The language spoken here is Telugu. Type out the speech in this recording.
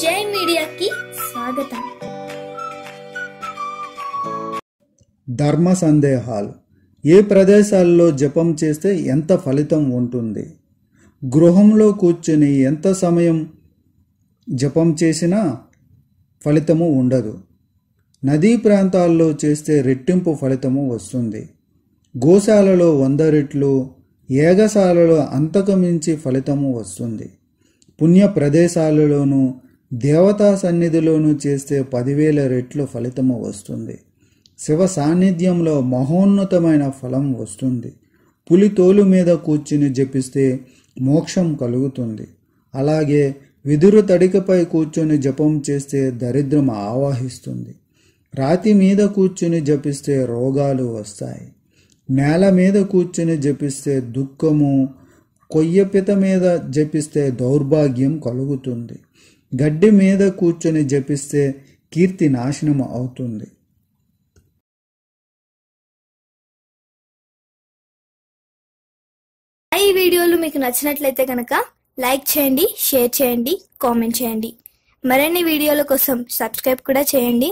జై మీడియాకి స్వాగతం ధర్మ సందేహాలు ఏ ప్రదేశాల్లో జపం చేస్తే ఎంత ఫలితం ఉంటుంది గృహంలో కూర్చొని ఎంత సమయం జపం చేసినా ఫలితము ఉండదు నదీ ప్రాంతాల్లో చేస్తే రెట్టింపు ఫలితము వస్తుంది గోశాలలో వంద రెట్లు ఏగశాలలో మించి ఫలితము వస్తుంది పుణ్య ప్రదేశాలలోనూ దేవతా సన్నిధిలోనూ చేస్తే పదివేల రెట్లు ఫలితము వస్తుంది శివ సాన్నిధ్యంలో మహోన్నతమైన ఫలం వస్తుంది పులి తోలు మీద కూర్చుని జపిస్తే మోక్షం కలుగుతుంది అలాగే విదురు తడికపై కూర్చొని జపం చేస్తే దరిద్రం ఆవాహిస్తుంది రాతి మీద కూర్చుని జపిస్తే రోగాలు వస్తాయి నేల మీద కూర్చుని జపిస్తే దుఃఖము కొయ్యపిత మీద జపిస్తే దౌర్భాగ్యం కలుగుతుంది గడ్డి మీద కూర్చొని జపిస్తే కీర్తి నాశనం అవుతుంది ఈ వీడియోలు మీకు నచ్చినట్లయితే కనుక లైక్ చేయండి షేర్ చేయండి కామెంట్ చేయండి మరిన్ని వీడియోల కోసం సబ్స్క్రైబ్ కూడా చేయండి